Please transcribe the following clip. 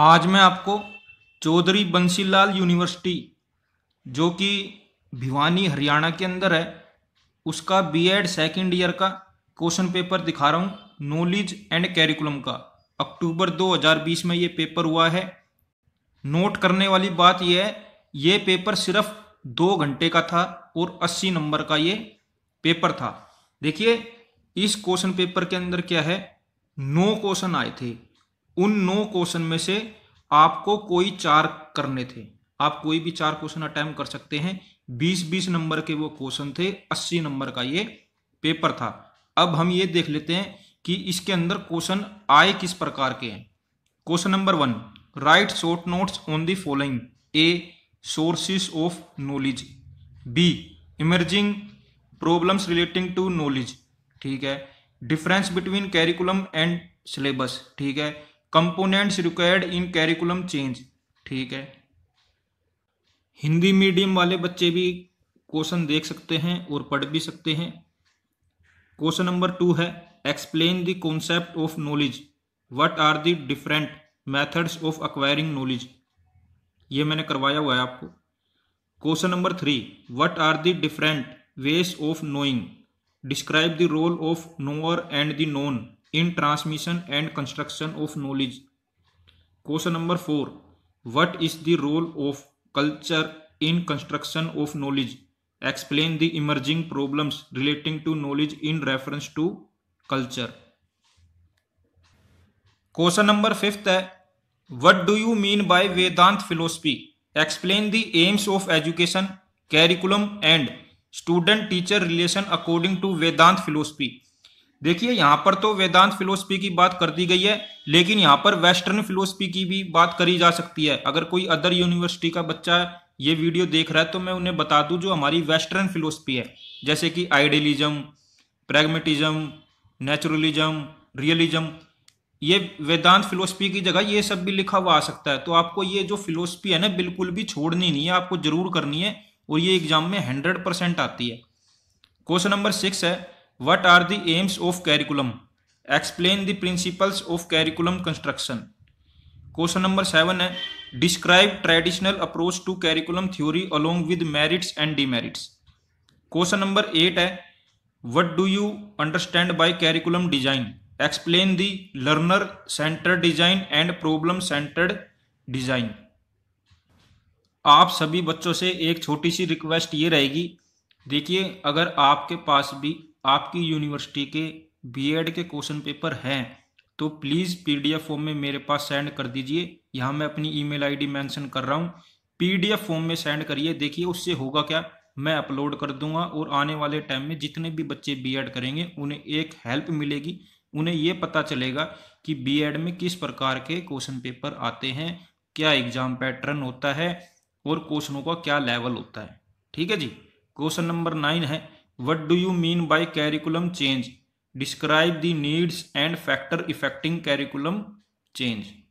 आज मैं आपको चौधरी बंसीलाल यूनिवर्सिटी जो कि भिवानी हरियाणा के अंदर है उसका बीएड सेकंड ईयर का क्वेश्चन पेपर दिखा रहा हूँ नॉलेज एंड कैरिकुलम का अक्टूबर 2020 में ये पेपर हुआ है नोट करने वाली बात यह है ये पेपर सिर्फ दो घंटे का था और 80 नंबर का ये पेपर था देखिए इस क्वेश्चन पेपर के अंदर क्या है नो क्वेश्चन आए थे उन नौ क्वेश्चन में से आपको कोई चार करने थे आप कोई भी चार क्वेश्चन अटैम्प कर सकते हैं बीस बीस नंबर के वो क्वेश्चन थे अस्सी नंबर का ये पेपर था अब हम ये देख लेते हैं कि इसके अंदर क्वेश्चन आए किस प्रकार के हैं question number one write short notes on the following A sources of knowledge B emerging problems relating to knowledge ठीक है difference between curriculum and syllabus ठीक है components required in curriculum change ठीक है हिंदी मीडियम वाले बच्चे भी क्वेश्चन देख सकते हैं और पढ़ भी सकते हैं क्वेश्चन नंबर टू है explain the concept of knowledge what are the different methods of acquiring knowledge ये मैंने करवाया हुआ है आपको question number three what are the different ways of knowing describe the role of knower and the known in transmission and construction of knowledge question number four what is the role of culture in construction of knowledge explain the emerging problems relating to knowledge in reference to culture question number fifth है what do you mean by Vedanta philosophy explain the aims of education curriculum and student teacher relation according to Vedanta philosophy देखिए यहाँ पर तो वेदांत philosophy की बात कर दी गई है लेकिन यहाँ पर वेस्टर्न फिलोसफी की भी बात करी जा सकती है अगर कोई अदर यूनिवर्सिटी का बच्चा ये वीडियो देख रहा है तो मैं उन्हें बता दूं जो हमारी वेस्टर्न फिलोसफी है जैसे कि आइडियलिज्म प्रेगमेटिज्म नेचुरलिज्म रियलिज्म ये वेदांत फिलोसफी की जगह ये सब भी लिखा हुआ आ सकता है तो आपको ये जो फिलोसफी है ना बिल्कुल भी छोड़नी नहीं है आपको जरूर करनी है और ये एग्जाम में हंड्रेड परसेंट आती है क्वेश्चन नंबर सिक्स है what are the aims of curriculum explain the principles of curriculum construction question number seven है describe traditional approach to curriculum theory along with merits and demerits question number eight है what do you understand by curriculum design explain the learner centred design and problem centred design आप सभी बच्चों से एक छोटी सी request ये रहेगी देखिए अगर आपके पास भी आपकी यूनिवर्सिटी के बीएड के क्वेश्चन पेपर हैं तो प्लीज़ पीडीएफ फॉर्म में मेरे पास सेंड कर दीजिए यहाँ मैं अपनी ईमेल आईडी मेंशन कर रहा हूँ पीडीएफ फॉर्म में सेंड करिए देखिए उससे होगा क्या मैं अपलोड कर दूंगा और आने वाले टाइम में जितने भी बच्चे बीएड करेंगे उन्हें एक हेल्प मिलेगी उन्हें ये पता चलेगा कि बी में किस प्रकार के क्वेश्चन पेपर आते हैं क्या एग्जाम पैटर्न होता है और क्वेश्चनों का क्या लेवल होता है ठीक है जी क्वेश्चन नंबर नाइन है What do you mean by curriculum change? Describe the needs and factor affecting curriculum change.